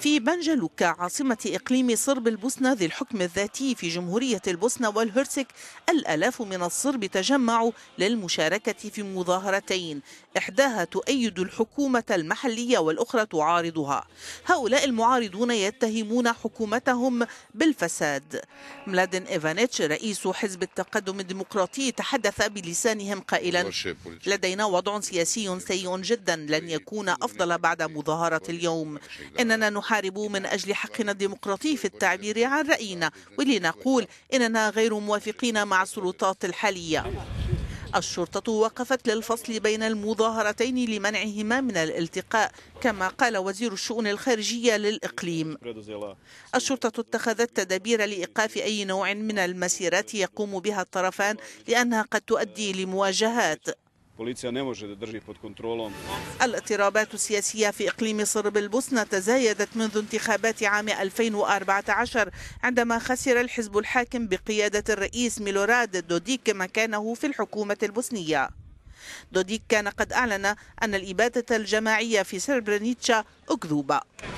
في بنجلوكا عاصمة إقليم صرب البوسنة ذي الحكم الذاتي في جمهورية البوسنة والهرسك الألاف من الصرب تجمعوا للمشاركة في مظاهرتين إحداها تؤيد الحكومة المحلية والأخرى تعارضها هؤلاء المعارضون يتهمون حكومتهم بالفساد ملادن إيفانيتش رئيس حزب التقدم الديمقراطي تحدث بلسانهم قائلا لدينا وضع سياسي سيء جدا لن يكون أفضل بعد مظاهرة اليوم إننا نحارب من أجل حقنا الديمقراطي في التعبير عن رأينا ولنقول إننا غير موافقين مع السلطات الحالية الشرطة وقفت للفصل بين المظاهرتين لمنعهما من الالتقاء كما قال وزير الشؤون الخارجية للإقليم الشرطة اتخذت تدابير لإيقاف أي نوع من المسيرات يقوم بها الطرفان لأنها قد تؤدي لمواجهات الاضطرابات السياسية في إقليم صرب البوسنة تزايدت منذ انتخابات عام 2014 عندما خسر الحزب الحاكم بقيادة الرئيس ميلوراد دوديك مكانه في الحكومة البوسنية دوديك كان قد أعلن أن الإبادة الجماعية في سربرنيتشا أكذوبة